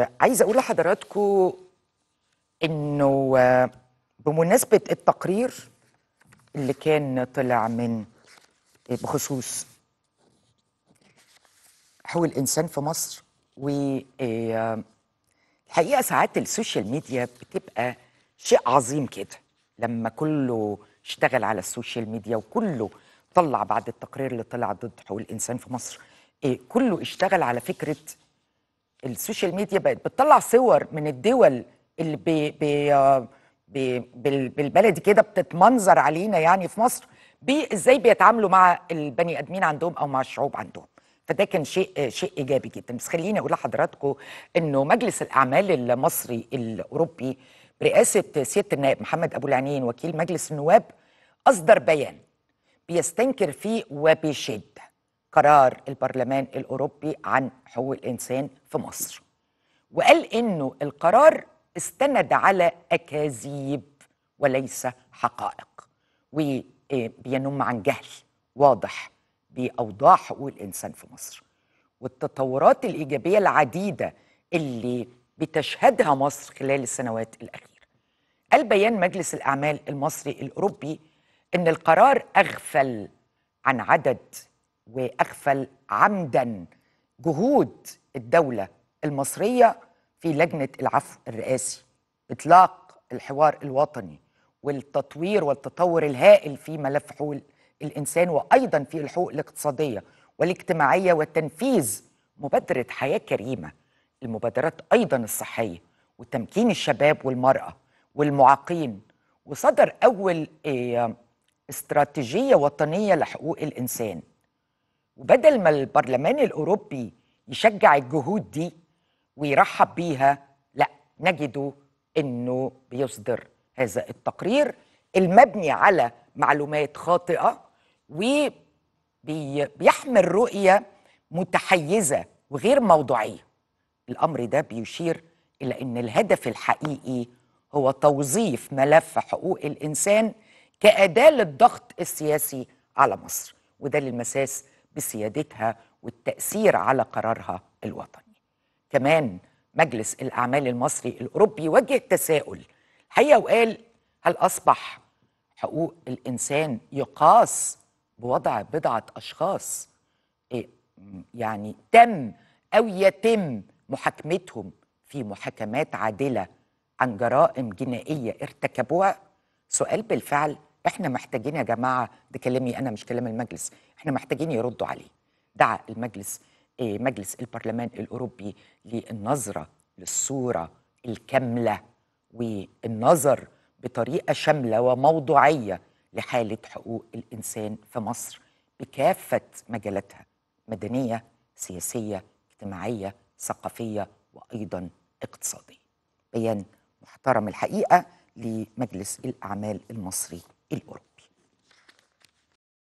عايزه عايز اقول لحضراتكم انه آه، بمناسبه التقرير اللي كان طلع من آه، بخصوص حقوق الانسان في مصر والحقيقه آه، ساعات السوشيال ميديا بتبقى شيء عظيم كده لما كله اشتغل على السوشيال ميديا وكله طلع بعد التقرير اللي طلع ضد حقوق الانسان في مصر كله اشتغل على فكره السوشيال ميديا بقت بتطلع صور من الدول اللي بي بي آه، بي بالبلدي كده بتتمنظر علينا يعني في مصر بي ازاي بيتعاملوا مع البني ادمين عندهم او مع الشعوب عندهم فده كان شيء آه، شيء ايجابي جدا بس خليني اقول لحضراتكم انه مجلس الاعمال المصري الاوروبي برئاسه سياده النائب محمد ابو العنين وكيل مجلس النواب اصدر بيان بيستنكر فيه وبشده قرار البرلمان الأوروبي عن حقوق الإنسان في مصر وقال إنه القرار استند على أكاذيب وليس حقائق وبينم عن جهل واضح بأوضاع حقوق الإنسان في مصر والتطورات الإيجابية العديدة اللي بتشهدها مصر خلال السنوات الأخيرة قال بيان مجلس الأعمال المصري الأوروبي إن القرار أغفل عن عدد واغفل عمدا جهود الدوله المصريه في لجنه العفو الرئاسي اطلاق الحوار الوطني والتطوير والتطور الهائل في ملف حقوق الانسان وايضا في الحقوق الاقتصاديه والاجتماعيه وتنفيذ مبادره حياه كريمه المبادرات ايضا الصحيه وتمكين الشباب والمراه والمعاقين وصدر اول آه، استراتيجيه وطنيه لحقوق الانسان وبدل ما البرلمان الأوروبي يشجع الجهود دي ويرحب بيها لا نجده أنه بيصدر هذا التقرير المبني على معلومات خاطئة وبيحمل رؤية متحيزة وغير موضوعية الأمر ده بيشير إلى أن الهدف الحقيقي هو توظيف ملف حقوق الإنسان كأداة للضغط السياسي على مصر وده للمساس بسيادتها والتأثير على قرارها الوطني كمان مجلس الأعمال المصري الأوروبي وجه تساؤل الحقيقة وقال هل أصبح حقوق الإنسان يقاس بوضع بضعة أشخاص إيه، يعني تم أو يتم محاكمتهم في محاكمات عادلة عن جرائم جنائية ارتكبوها سؤال بالفعل احنا محتاجين يا جماعه ده كلامي انا مش كلام المجلس احنا محتاجين يردوا عليه دعا المجلس إيه، مجلس البرلمان الاوروبي للنظره للصوره الكامله والنظر بطريقه شامله وموضوعيه لحاله حقوق الانسان في مصر بكافه مجالاتها مدنيه سياسيه اجتماعيه ثقافيه وايضا اقتصاديه بيان محترم الحقيقه لمجلس الاعمال المصري الأوروبي